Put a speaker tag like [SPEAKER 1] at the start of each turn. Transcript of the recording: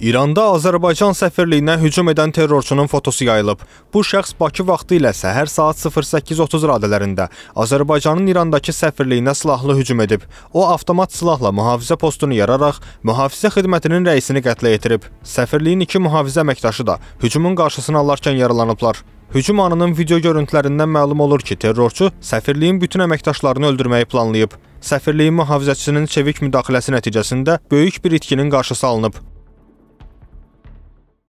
[SPEAKER 1] İranda Azərbaycan səfirliyinə hücum edən terrorçunun fotosu yayılıb. Bu şəxs Bakı vaxtı ilə səhər saat 08:30 radələrində Azərbaycanın İrandakı səfirliyinə silahlı hücum edib. O avtomat silahla mühafizə postunu yararaq mühafizə xidmətinin rəisini qətlə yetirib. Səfirliyin iki mühafizə əməkdaşı da hücumun qarşısını alarkən yaralanıblar. Hücum anının video görüntülərindən məlum olur ki, terrorçu səfirliyin bütün əməkdaşlarını öldürməyi planlayıb. Səfirliyin mühafizəçisinin çevik müdaxiləsi nəticəsində böyük bir itkinin qarşısı alınıb.